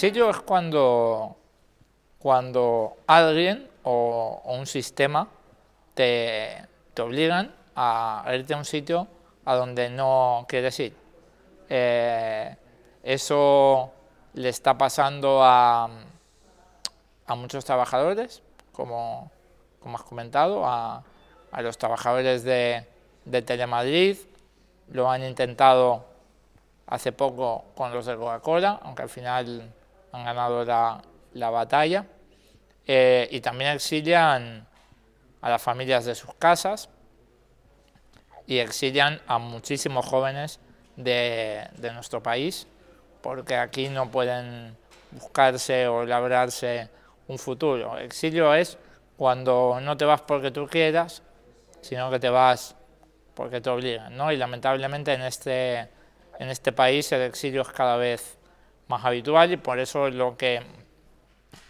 sitio es cuando, cuando alguien o, un sistema te, te, obligan a irte a un sitio a donde no quieres ir. Eh, eso le está pasando a, a muchos trabajadores, como, como has comentado, a, los trabajadores de, de, Telemadrid, lo han intentado hace poco con los de Coca-Cola, aunque al final han ganado la, batalla, eh, y también exilian a las familias de sus casas y exilian a muchísimos jóvenes de, nuestro país, porque aquí no pueden buscarse o labrarse un futuro. Exilio es cuando no te vas porque tú quieras, sino que te vas porque te obligan, ¿no? Y lamentablemente en este, en este país el exilio es cada vez más habitual y por eso lo que,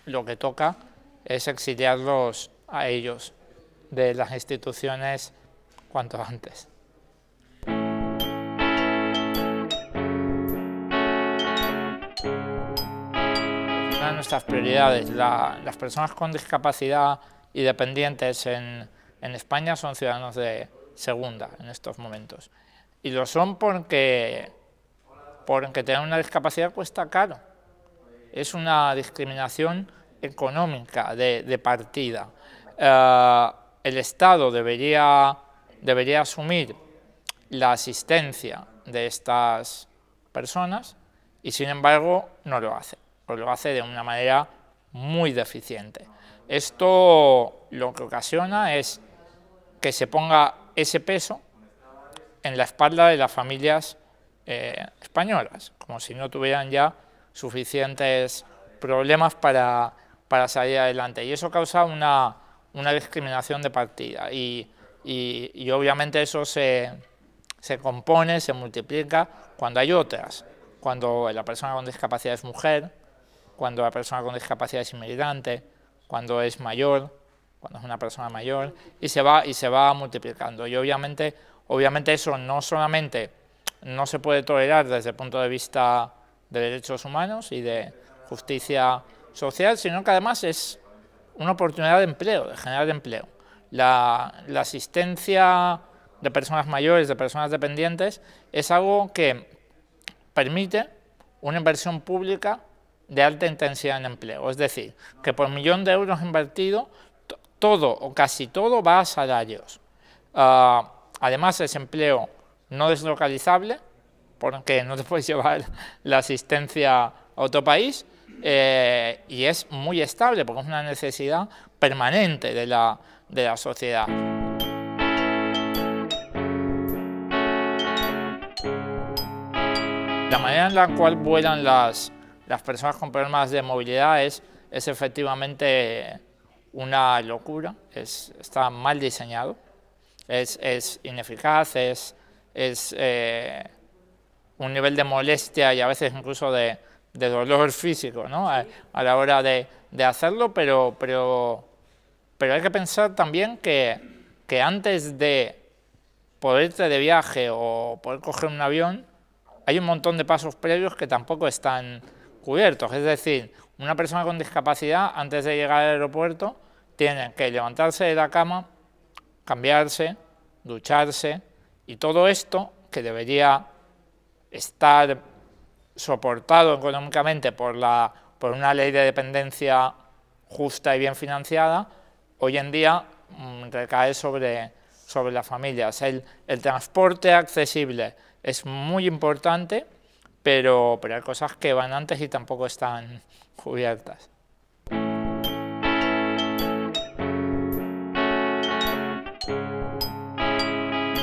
lo que toca es exiliarlos a ellos de las instituciones cuanto antes. Una de nuestras prioridades, las personas con discapacidad y dependientes en, en España son ciudadanos de segunda en estos momentos. Y lo son porque porque tener una discapacidad cuesta caro. Es una discriminación económica de, partida. Eh, el Estado debería, debería asumir la asistencia de estas personas y sin embargo no lo hace, o pues lo hace de una manera muy deficiente. Esto lo que ocasiona es que se ponga ese peso en la espalda de las familias eh, españolas, como si no tuvieran ya suficientes problemas para, salir adelante. Y eso causa una, discriminación de partida. Y, obviamente eso se, compone, se multiplica cuando hay otras. Cuando la persona con discapacidad es mujer, cuando la persona con discapacidad es inmigrante, cuando es mayor, cuando es una persona mayor, y se va, y se va multiplicando. Y obviamente, obviamente eso no solamente no se puede tolerar desde el punto de vista de derechos humanos y de justicia social, sino que además es una oportunidad de empleo, de generar empleo. La, asistencia de personas mayores, de personas dependientes, es algo que permite una inversión pública de alta intensidad en empleo. Es decir, que por millón de euros invertido, todo o casi todo va a salarios. Ah, además, ese empleo no deslocalizable, porque no te puedes llevar la asistencia a otro país, eh, y es muy estable, porque es una necesidad permanente de la, de la sociedad. La manera en la cual vuelan las, las personas con problemas de movilidad es, efectivamente una locura, es, está mal diseñado, es, es ineficaz, es, es eh, un nivel de molestia y a veces incluso de, dolor físico ¿no? a, la hora de, hacerlo, pero, pero, hay que pensar también que, que antes de poder de viaje o poder coger un avión, hay un montón de pasos previos que tampoco están cubiertos. Es decir, una persona con discapacidad, antes de llegar al aeropuerto, tiene que levantarse de la cama, cambiarse, ducharse, y todo esto, que debería estar soportado económicamente por, una ley de dependencia justa y bien financiada, hoy en día mm, recae sobre, las familias. El, transporte accesible es muy importante, pero hay cosas que van antes y tampoco están cubiertas.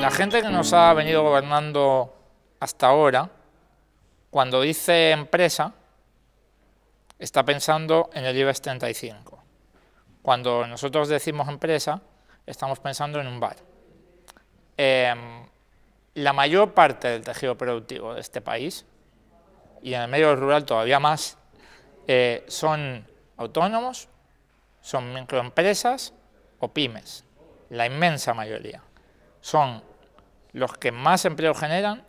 la gente que nos ha venido gobernando hasta ahora, cuando dice empresa, está pensando en el IBEX 35. Cuando nosotros decimos empresa, estamos pensando en un bar. Em, la mayor parte del tejido productivo de este país, y en el medio rural todavía más, eh, son autónomos, son microempresas o pymes, la inmensa mayoría. Son los que más empleo generan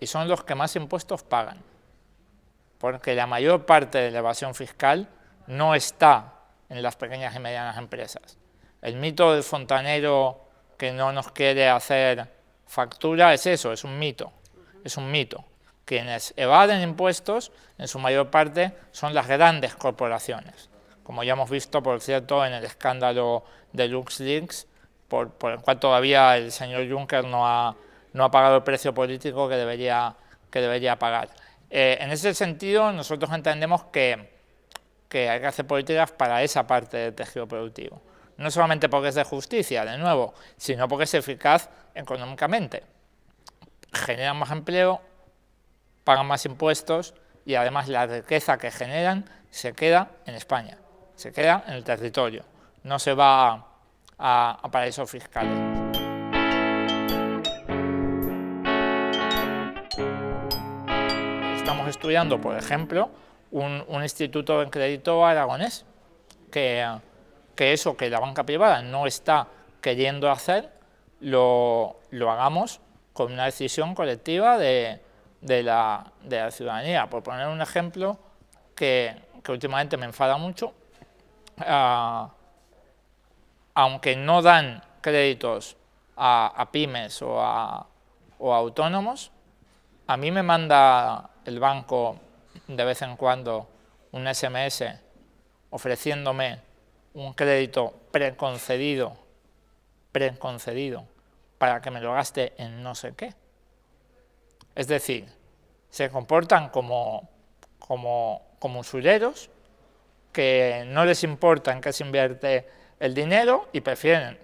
y son los que más impuestos pagan. Porque la mayor parte de la evasión fiscal no está en las pequeñas y medianas empresas. El mito del fontanero que no nos quiere hacer factura es eso, es un mito. Es un mito. Quienes evaden impuestos, en su mayor parte, son las grandes corporaciones. Como ya hemos visto, por cierto, en el escándalo de LuxLeaks, por, el cual todavía el señor Juncker no ha, no ha pagado el precio político que debería, que debería pagar. Eh, en ese sentido, nosotros entendemos que, que hay que hacer políticas para esa parte del tejido productivo. No solamente porque es de justicia, de nuevo, sino porque es eficaz económicamente. Generan más empleo, pagan más impuestos y además la riqueza que generan se queda en España, se queda en el territorio, no se va a, paraísos fiscales. Estamos estudiando, por ejemplo, un, instituto de crédito aragonés, que, eso que la banca privada no está queriendo hacer, lo, hagamos con una decisión colectiva de, la, ciudadanía. Por poner un ejemplo que, últimamente me enfada mucho, ah, aunque no dan créditos a, pymes o a, autónomos, a mí me manda el banco de vez en cuando un SMS ofreciéndome un crédito preconcedido, preconcedido, para que me lo gaste en no sé qué. Es decir, se comportan como, como, como usureros, que no les importa en qué se invierte el dinero y prefieren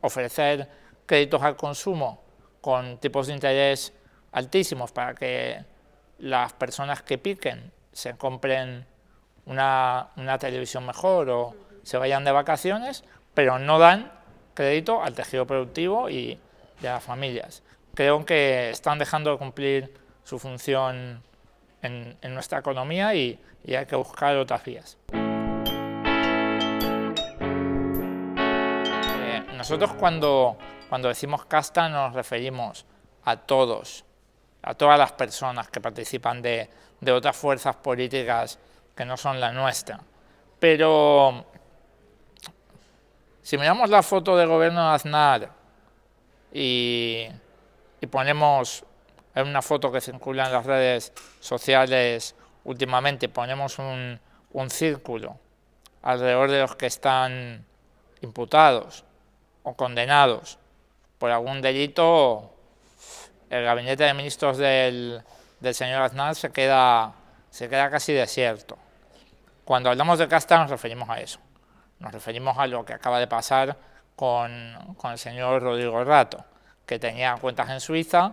ofrecer créditos al consumo con tipos de interés altísimos para que las personas que piquen se compren una, televisión mejor o se vayan de vacaciones, pero no dan crédito al tejido productivo y a las familias. Creo que están dejando de cumplir su función en, nuestra economía y hay que buscar otras vías. Nosotros cuando, decimos casta nos referimos a todos, a todas las personas que participan de, otras fuerzas políticas que no son la nuestra. Pero si miramos la foto del gobierno de Aznar y, ponemos en una foto que circula en las redes sociales últimamente, ponemos un, un círculo alrededor de los que están imputados o condenados por algún delito, el gabinete de ministros del, señor Aznar se queda, se queda casi desierto. Cuando hablamos de casta nos referimos a eso, nos referimos a lo que acaba de pasar con, con el señor Rodrigo Rato, que tenía cuentas en Suiza,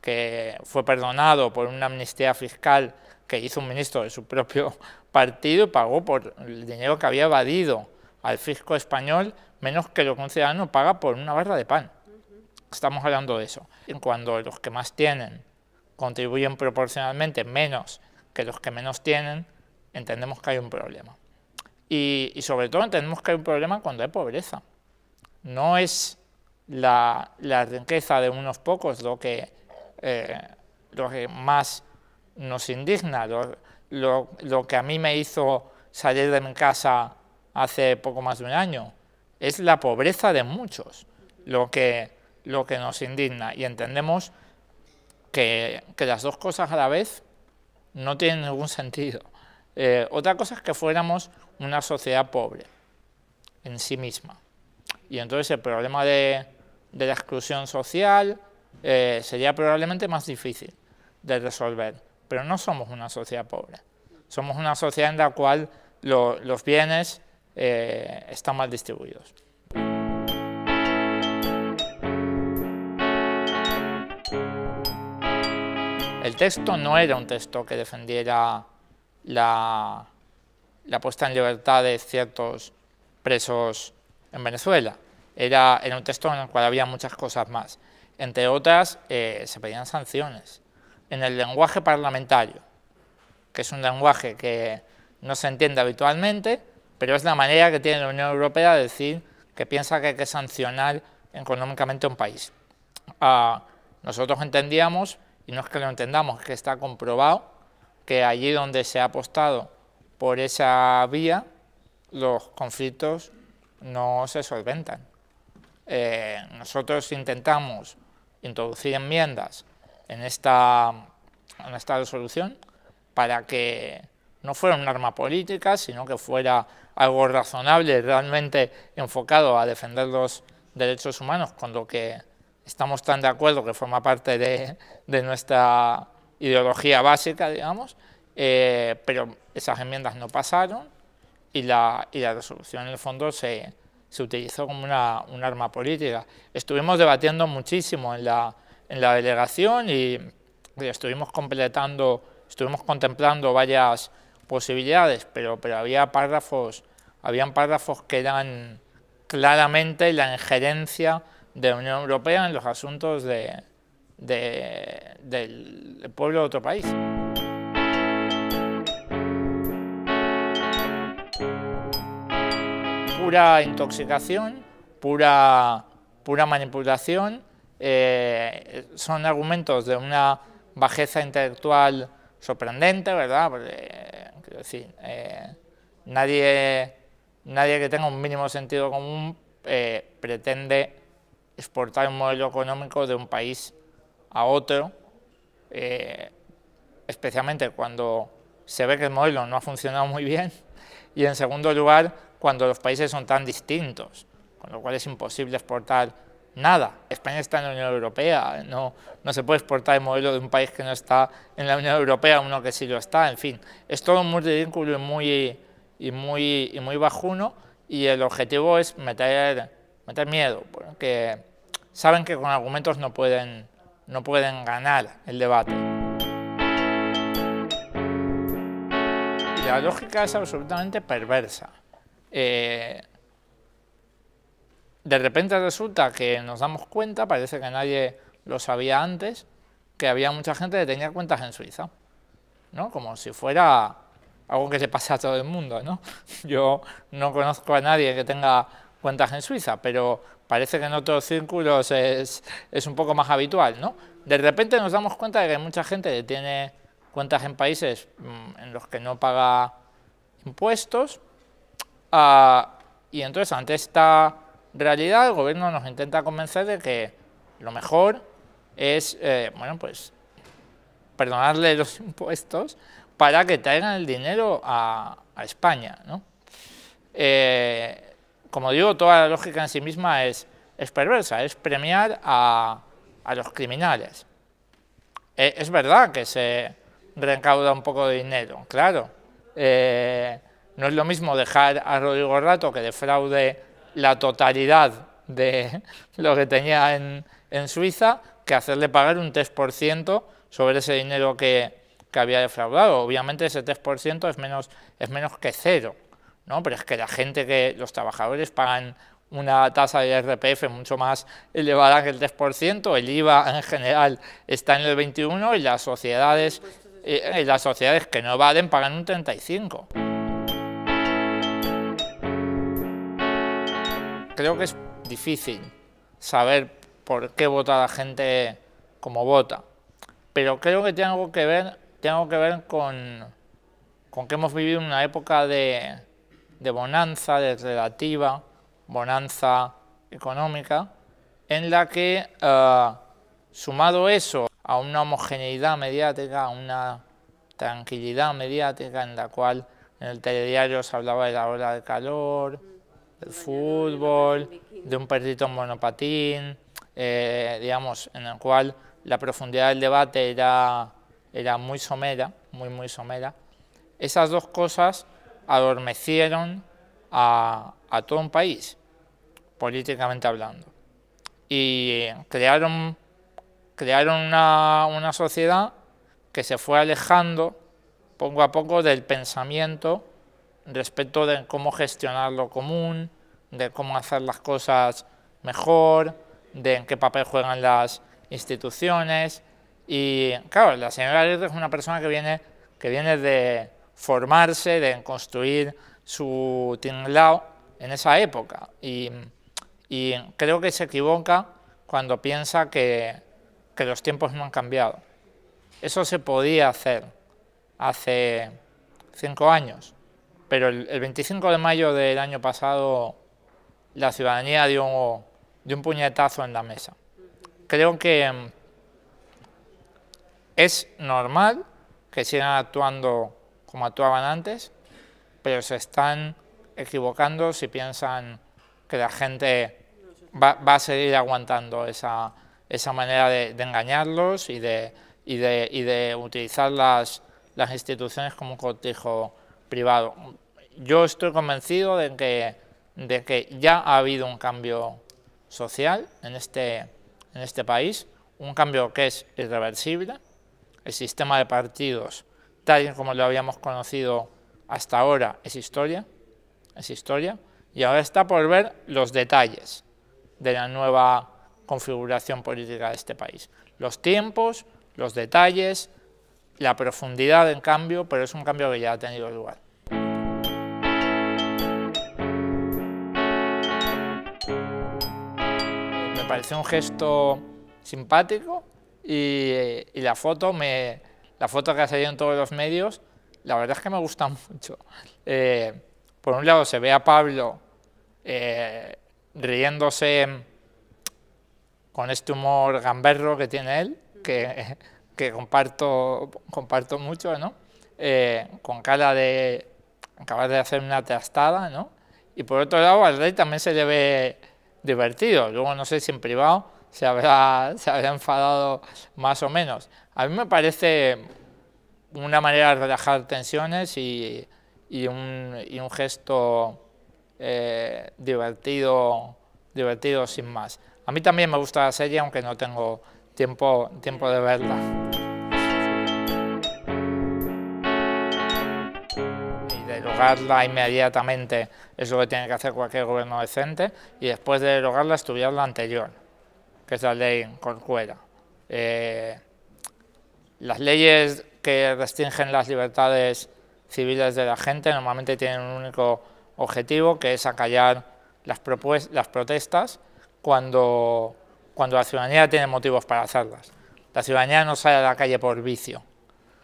que fue perdonado por una amnistía fiscal que hizo un ministro de su propio partido y pagó por el dinero que había evadido al fisco español menos que lo que un ciudadano paga por una barra de pan. Estamos hablando de eso. Cuando los que más tienen contribuyen proporcionalmente menos que los que menos tienen, entendemos que hay un problema. Y, sobre todo entendemos que hay un problema cuando hay pobreza. No es la, riqueza de unos pocos lo que, eh, que más nos indigna, lo que a mí me hizo salir de mi casa hace poco más de un año. Es la pobreza de muchos lo que, lo que nos indigna y entendemos que, las dos cosas a la vez no tienen ningún sentido. Eh, otra cosa es que fuéramos una sociedad pobre en sí misma. Y entonces el problema de, la exclusión social eh, sería probablemente más difícil de resolver. Pero no somos una sociedad pobre. Somos una sociedad en la cual los bienes eh, están mal distribuidos. El texto no era un texto que defendiera la, la puesta en libertad de ciertos presos en Venezuela. Era, un texto en el cual había muchas cosas más. Entre otras, eh, se pedían sanciones. En el lenguaje parlamentario, que es un lenguaje que no se entiende habitualmente, pero es la manera que tiene la Unión Europea de decir que piensa que hay que sancionar económicamente a un país. Ah, nosotros entendíamos, y no es que lo entendamos, que está comprobado que allí donde se ha apostado por esa vía, los conflictos no se solventan. Eh, nosotros intentamos introducir enmiendas en esta, en esta resolución para que no fuera un arma política, sino que fuera algo razonable, realmente enfocado a defender los derechos humanos, con lo que estamos tan de acuerdo que forma parte de, nuestra ideología básica, digamos, eh, pero esas enmiendas no pasaron y la, y la resolución en el fondo se, utilizó como una, un arma política. Estuvimos debatiendo muchísimo en la, delegación y, y estuvimos completando, estuvimos contemplando varias posibilidades, pero, pero había párrafos, habían párrafos que eran claramente la injerencia de la Unión Europea en los asuntos del pueblo de otro país. Pura intoxicación, pura, pura manipulación, eh, son argumentos de una bajeza intelectual sorprendente, ¿verdad? es decir, eh, nadie, nadie que tenga un mínimo sentido común eh, pretende exportar un modelo económico de un país a otro, eh, especialmente cuando se ve que el modelo no ha funcionado muy bien y en segundo lugar cuando los países son tan distintos, con lo cual es imposible exportar nada. España está en la Unión Europea, no, no se puede exportar el modelo de un país que no está en la Unión Europea uno que sí lo está, en fin. Es todo muy ridículo y muy, muy, muy bajuno y el objetivo es meter, meter miedo, porque saben que con argumentos no pueden, no pueden ganar el debate. la lógica es absolutamente perversa. Eh, de repente resulta que nos damos cuenta, parece que nadie lo sabía antes, que había mucha gente que tenía cuentas en Suiza, ¿no? Como si fuera algo que se pasa a todo el mundo, ¿no? Yo no conozco a nadie que tenga cuentas en Suiza, pero parece que en otros círculos es, es un poco más habitual, ¿no? De repente nos damos cuenta de que mucha gente tiene cuentas en países mm, en los que no paga impuestos, ah, y entonces ante esta realidad el gobierno nos intenta convencer de que lo mejor es, eh, bueno, pues perdonarle los impuestos para que traigan el dinero a, España, eh, como digo, toda la lógica en sí misma es, es perversa, es premiar a, los criminales. Eh, es verdad que se recauda un poco de dinero, claro. no es lo mismo dejar a Rodrigo Rato que defraude la totalidad de lo que tenía en, Suiza que hacerle pagar un 3% sobre ese dinero que, que, había defraudado. Obviamente ese 3% es menos, es menos que cero, ¿no? pero es que la gente, que los trabajadores pagan una tasa de RPF mucho más elevada que el 3%, el IVA en general está en el 21% y las sociedades, eh, las sociedades que no valen pagan un 35%. Creo que es difícil saber por qué vota la gente como vota, pero creo que tiene algo que ver, que ver con, que hemos vivido una época de, bonanza, de relativa bonanza económica, en la que, eh, sumado eso a una homogeneidad mediática, a una tranquilidad mediática en la cual en el telediario se hablaba de la hora de calor, del fútbol, de un perrito en monopatín, eh, digamos, en el cual la profundidad del debate era, era muy somera, muy, muy somera. Esas dos cosas adormecieron a, todo un país, políticamente hablando. Y crearon, crearon una, una sociedad que se fue alejando poco a poco del pensamiento respecto de cómo gestionar lo común, de cómo hacer las cosas mejor, de en qué papel juegan las instituciones. Y claro, la señora es una persona que viene, que viene de formarse, de construir su tinglao en esa época. Y, creo que se equivoca cuando piensa que los tiempos no han cambiado. Eso se podía hacer hace cinco años. Pero el, 25 de mayo del año pasado la ciudadanía dio un, un puñetazo en la mesa. Creo que mm, es normal que sigan actuando como actuaban antes, pero se están equivocando si piensan que la gente va, a seguir aguantando esa, manera de, engañarlos y de, y de, y de utilizar las, las instituciones como un cortijo privado. Yo estoy convencido de que, de que ya ha habido un cambio social en este, en este país, un cambio que es irreversible. El sistema de partidos, tal y como lo habíamos conocido hasta ahora, es historia, es historia, y ahora está por ver los detalles de la nueva configuración política de este país. Los tiempos, los detalles, la profundidad en cambio, pero es un cambio que ya ha tenido lugar. Me parece un gesto simpático y, la foto me, la foto que ha salido en todos los medios, la verdad es que me gusta mucho. Eh, por un lado se ve a Pablo eh, riéndose con este humor gamberro que tiene él, que que comparto, comparto mucho, ¿no? Eh, con cara de acabar de hacer una trastada, ¿no? Y por otro lado, al rey también se le ve divertido. Luego, no sé si en privado se habrá, se enfadado más o menos. A mí me parece una manera de relajar tensiones y, y, un, y un, gesto eh, divertido, divertido sin más. A mí también me gusta la serie, aunque no tengo tiempo, tiempo de verla. Y derogarla inmediatamente es lo que tiene que hacer cualquier gobierno decente y después de derogarla estudiar la anterior, que es la ley Corcuera. Eh, las leyes que restringen las libertades civiles de la gente normalmente tienen un único objetivo, que es acallar las, las protestas cuando cuando la ciudadanía tiene motivos para hacerlas. La ciudadanía no sale a la calle por vicio,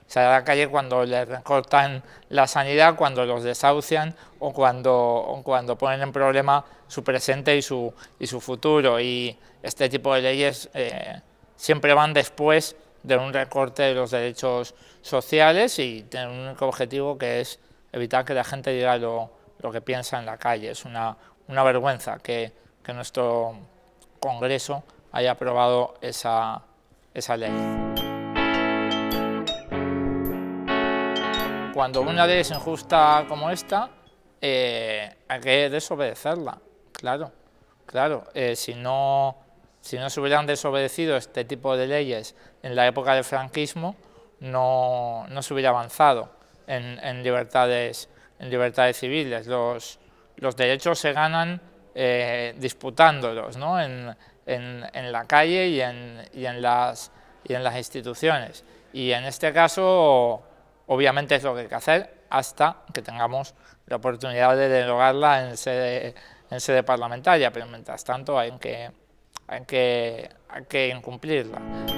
sale a la calle cuando le recortan la sanidad, cuando los desahucian o cuando, cuando ponen en problema su presente y su, y su futuro. Y este tipo de leyes eh, siempre van después de un recorte de los derechos sociales y tienen un único objetivo que es evitar que la gente diga lo, que piensa en la calle. Es una, vergüenza que, que nuestro Congreso haya aprobado esa, ley. Cuando una ley es injusta como esta, eh, hay que desobedecerla, claro, claro. Eh, si, no, si no se hubieran desobedecido este tipo de leyes en la época del franquismo, no, se hubiera avanzado en, libertades, en libertades civiles. Los, los derechos se ganan eh, disputándolos, ¿no? en, la calle y en, y, en las, y en las instituciones. Y en este caso, obviamente es lo que hay que hacer hasta que tengamos la oportunidad de derogarla en sede, en sede parlamentaria, pero mientras tanto hay que, hay que, hay que incumplirla.